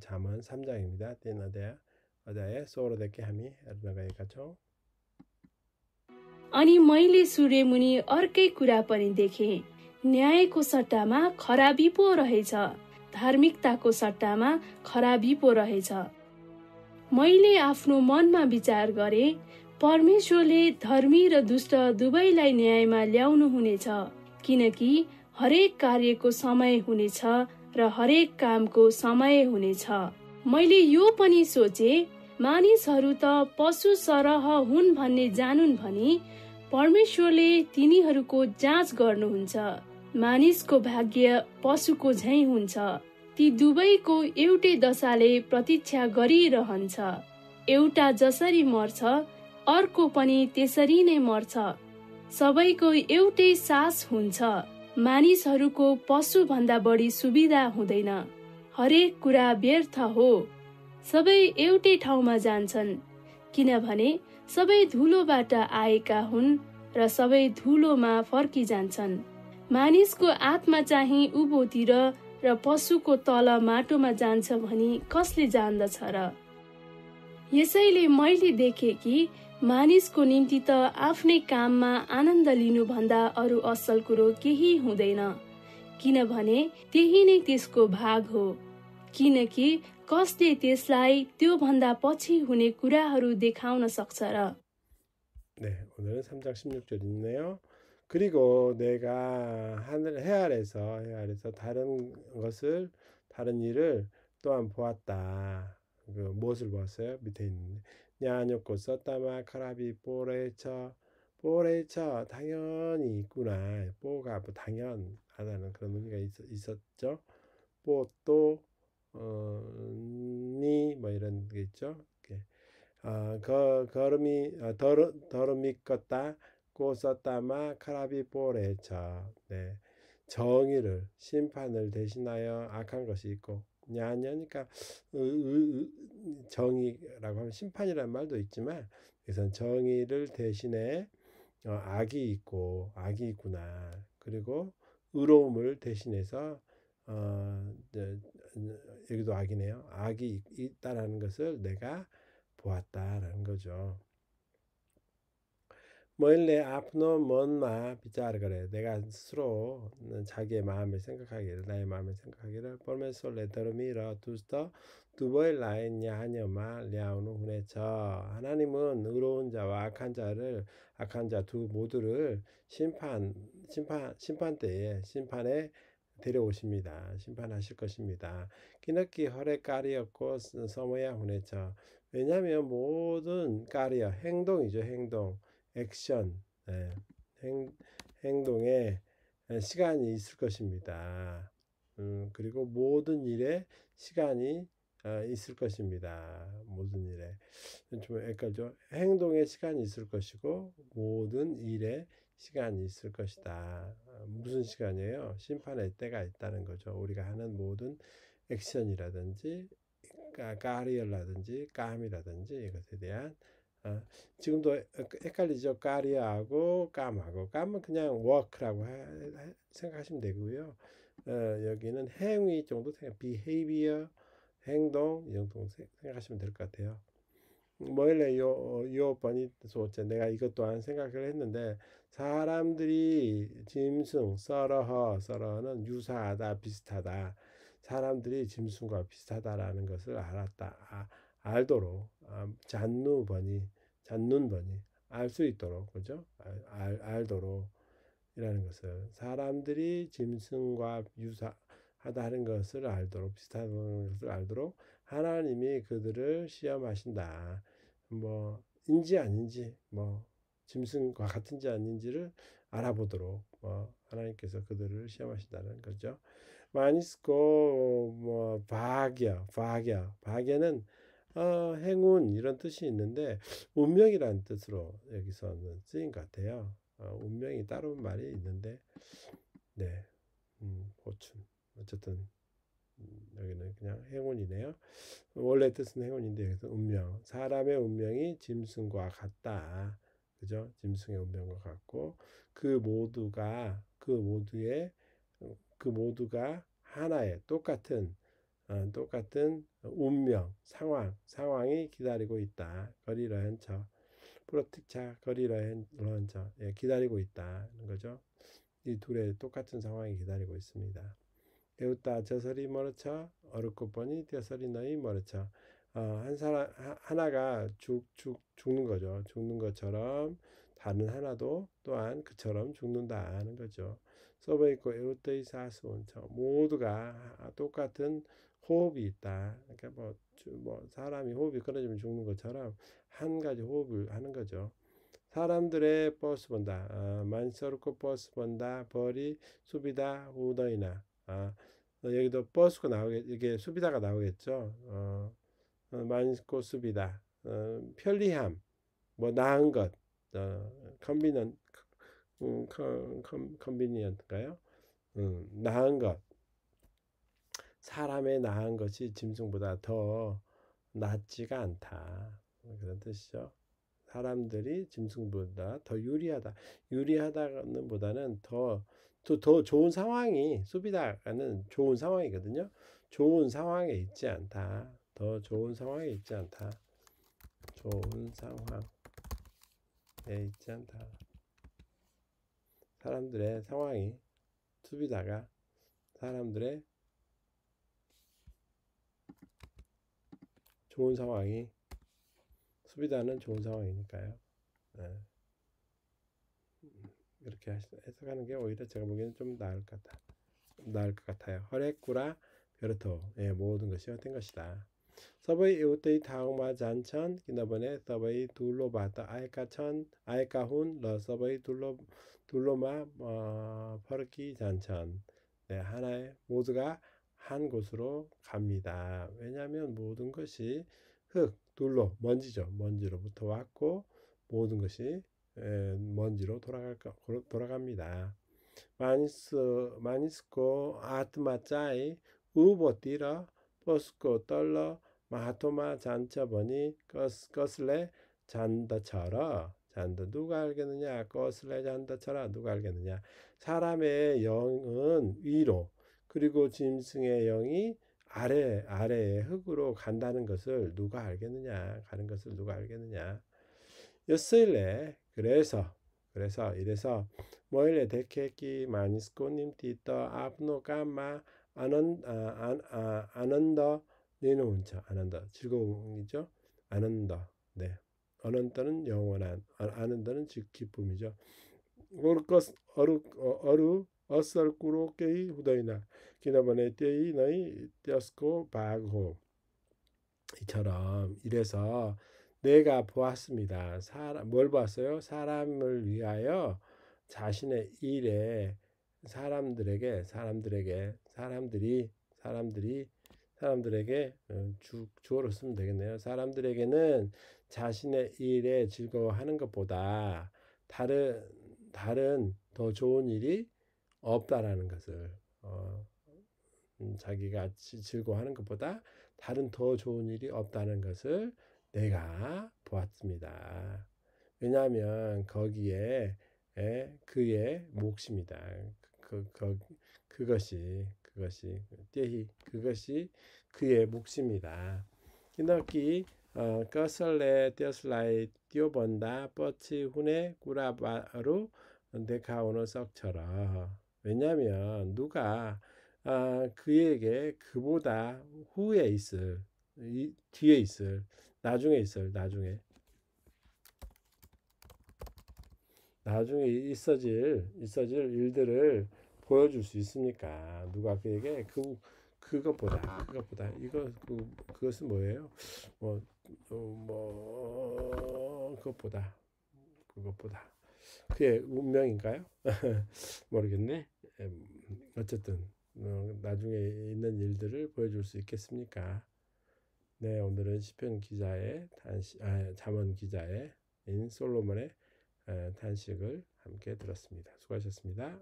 잠언 3장입니다. 떼나대야 अध्याय सोह्रदेखि हामी हेर्न गएका अनि मैले सूर्यमुनि अर्कै कुरा पनि देखेँ न्यायको सट्टामा खराबी पो रहेछ धार्मिकताको सट्टामा खराबी पो रहेछ मैले आफ्नो मनमा विचार गरे परमेश्वरले धर्मी र दुष्ट दुवैलाई न्यायमा ल्याउनु हुनेछ किनकि हरेक कार्यको समय हुनेछ र हरेक कामको समय हुनेछ मैले यो पनि सोचे मानिसहरू त पशु सरह हुन् भन्ने जानुन् भने परमेश्वरले तिनीहरूको जाँच गर्नुहुन्छ मानिसको भाग्य पशुको झैँ हुन्छ ती दुवैको एउटै दशाले प्रतीक्षा गरिरहन्छ एउटा जसरी मर्छ अर्को पनि त्यसरी नै मर्छ सबैको एउटै सास हुन्छ मानिसहरूको पशुभन्दा बढी सुविधा हुँदैन हरेक कुरा व्यर्थ हो सबै एउटै ठाउँमा जान्छन् किनभने सबै धुलोबाट आएका हुन् र सबै धुलोमा फर्किजान्छन् मानिसको आत्मा चाहिँ उभोतिर र पशुको तल माटोमा जान्छ भनी कसले जान्दछ र यसैले मैले देखेँ कि मानिसको निम्ति त आफ्नै काममा आनन्द लिनुभन्दा अरू असल कुरो केही हुँदैन किनभने त्यही नै त्यसको भाग हो किनकि कसले त्यसलाई त्योभन्दा पछि हुने कुराहरू देखाउन सक्छ र 네, 오늘은 3장 16절이네요. 그리고 내가 하늘 해 아래서 해 아래서 다른 것을 다른 일을 또한 보았다. 그 무엇을 보았어요? 밑에 있는데 냐뇨코 썼다마 카라비 뽀레쳐 뽀레쳐 당연히 있구나 뽀가 뭐 당연하다는 그런 의미가 있, 었죠 뽀또 어니뭐 이런 게 있죠 이렇게 어, 거, 걸음이 어, 러 더러미 껐다 꼬썼다마 카라비 뽀레쳐 네 정의를 심판을 대신하여 악한 것이 있고 냐냐 하니까 정의라고 하면 심판이라는 말도 있지만 그기서 정의를 대신에 어, 악이 있고 악이 있구나 그리고 의로움을 대신해서 어, 여기도 악이네요. 악이 있다라는 것을 내가 보았다라는 거죠. 멀리 앞으로 먼마 비자르 그래 내가 스스로 자기의 마음을 생각하기를 나의 마음을 생각하기를 뻘메솔레 더르미라 두스터 두벌 라인냐 하녀마 랴우누 후네처 하나님은 의로운 자와 악한 자를 악한 자 두 모두를 심판 심판 심판 때에 심판에 데려오십니다. 심판하실 것입니다. 끼넣기 허례 까리였고 서모야 후네처 왜냐하면 모든 까리어 행동이죠 행동 액션, 네, 행, 행동에 예, 시간이 있을 것입니다. 음, 그리고 모든 일에 시간이 아, 있을 것입니다. 모든 일에 좀 헷갈죠. 행동에 시간이 있을 것이고 모든 일에 시간이 있을 것이다. 무슨 시간이에요? 심판의 때가 있다는 거죠. 우리가 하는 모든 액션이라든지 까리얼라든지 까함라든지 이것에 대한 어, 지금도 헷갈리죠. 까리하고 깜하고 깜은 그냥 워크라고 생각하시면 되고요. 어, 여기는 행위 정도 생각, behavior 행동 이 정도 생각하시면 될 것 같아요. 뭐일래 요, 요 번이 소째 내가 이것 또한 생각을 했는데 사람들이 짐승 썰어허 썰어는 유사하다 비슷하다 사람들이 짐승과 비슷하다라는 것을 알았다 아, 알도록 아, 잔누번이 잔눈번이 알 수 있도록 그죠? 알, 알, 도록 이라는 것을 사람들이 짐승과 유사하다 는 것을 알도록 비슷한 것을 알도록 하나님이 그들을 시험하신다. 뭐 인지 아닌지 뭐 짐승과 같은지 아닌지를 알아보도록 뭐 하나님께서 그들을 시험하신다는 거죠. 마니스코 뭐 바기야 바기야 바기는 아, 행운 이런 뜻이 있는데 운명이라는 뜻으로 여기서는 쓰인 것 같아요. 아, 운명이 따로 말이 있는데 네 음, 보충 어쨌든 음, 여기는 그냥 행운이네요. 원래 뜻은 행운인데 여기서 운명 사람의 운명이 짐승과 같다. 그죠? 짐승의 운명과 같고 그 모두가 그 모두의 어, 그 모두가 하나의 똑같은 어, 똑같은 운명, 상황, 상황이 기다리고 있다. 거리러 한처. 프로틱차 거리러 한처. 예, 기다리고 있다는 거죠. 이 둘의 똑같은 상황이 기다리고 있습니다. 에우따 저설이 멀어쳐 어렵고 보니 저설이 너희 멀어쳐 어, 한 사람 하나가 죽, 죽 죽는 거죠. 죽는 것처럼 다른 하나도 또한 그처럼 죽는다 하는 거죠. 서버 있고 에로테이사스 원처 모두가 똑같은 호흡이 있다. 그러니까 뭐, 뭐 사람이 호흡이 끊어지면 죽는 것처럼 한 가지 호흡을 하는 거죠. 사람들의 버스 본다. 아, 만서르코 버스 본다. 벌이 수비다 우더이나. 아, 어, 여기도 버스가 나오겠, 이게 수비다가 나오겠죠. 어, 어 만고 수비다. 어, 편리함, 뭐 나은 것, 어, 컨비넌, 음, 컨, 비니언트인가요 음, 나은 것. 사람의 나은 것이 짐승보다 더 낫지가 않다. 그런 뜻이죠. 사람들이 짐승보다 더 유리하다. 유리하다는 보다는 더, 더, 더 좋은 상황이, 수비다는 좋은 상황이거든요. 좋은 상황에 있지 않다. 더 좋은 상황에 있지 않다. 좋은 상황에 있지 않다. 사람들의 상황이 투비다가 사람들의 좋은 상황이 수비다는 좋은 상황이니까요. 네. 이렇게 해석하는 게 오히려 제가 보기에는 좀 나을 것 같다. 나을 것 같아요. 허레꾸라 베르토 예, 모든 것이 헛된 것이다. सबै एउटै ठाउँमा जान्छन् किनभने सबै धुलोबाट आएका छन् आएका हुन् र सबै धुलो धुलोमा फर्किजान्छन् 네, 하나의 모두가 한 곳으로 갑니다. 왜냐하면 모든 것이 흙, 둘로, 먼지죠. 먼지로부터 왔고 모든 것이 에, 먼지로 돌아갈, 돌아갑니다. 마니스, 마니스코 아트마짜이 우보띠라 버스코 떨러 마토마 잔처보니 거스, 거슬레 잔다처라 잔다 누가 알겠느냐 거슬레 잔다처라 누가 알겠느냐 사람의 영은 위로 그리고 짐승의 영이 아래 아래의 흙으로 간다는 것을 누가 알겠느냐 가는 것을 누가 알겠느냐 였을레 그래서 그래서 이래서 모일레 데케키 마니스코님 티터 아프노 까마 아는 아, 아, 아난다 내놓은자 아난다 즐거움이죠. 아난다 네 아난다는 영원한 아, 난다는즉 기쁨이죠. 어르것 어르 어, 어르 어살꾸로 깨이 후다이나 기나번에 때이 너희 떼스코 바고 이처럼 이래서 내가 보았습니다. 사람 뭘 봤어요? 사람을 위하여 자신의 일에 사람들에게 사람들에게 사람들이 사람들이 사람들에게 어, 주, 주어로 쓰면 되겠네요. 사람들에게는 자신의 일에 즐거워하는 것보다 다른 다른 더 좋은 일이 없다라는 것을 어, 음, 자기가 즐거워하는 것보다 다른 더 좋은 일이 없다는 것을 내가 보았습니다. 왜냐하면 거기에 그의 몫입니다. 그, 그, 그것이 그것이 떼히 그것이 그의 몫입니다. 기너기 어, 거레 떼슬라이 뛰어본다 뻗치 훈에 꾸라바로 데카오는 썩처럼 왜냐하면 누가 어, 그에게 그보다 후에 있을 이, 뒤에 있을 나중에 있을 나중에 나중에 있어질 있어질 일들을 보여줄 수 있습니까? 누가 그에게 그 그것보다 그것보다 이거 그 그것은 뭐예요? 뭐뭐 어, 뭐, 그것보다 그것보다 그게 운명인가요? 모르겠네. 음, 어쨌든 어, 나중에 있는 일들을 보여줄 수 있겠습니까? 네, 오늘은 시편 기자의 단시, 아, 잠언 기자의 인 솔로몬의 예, 단식을 함께 들었습니다. 수고하셨습니다.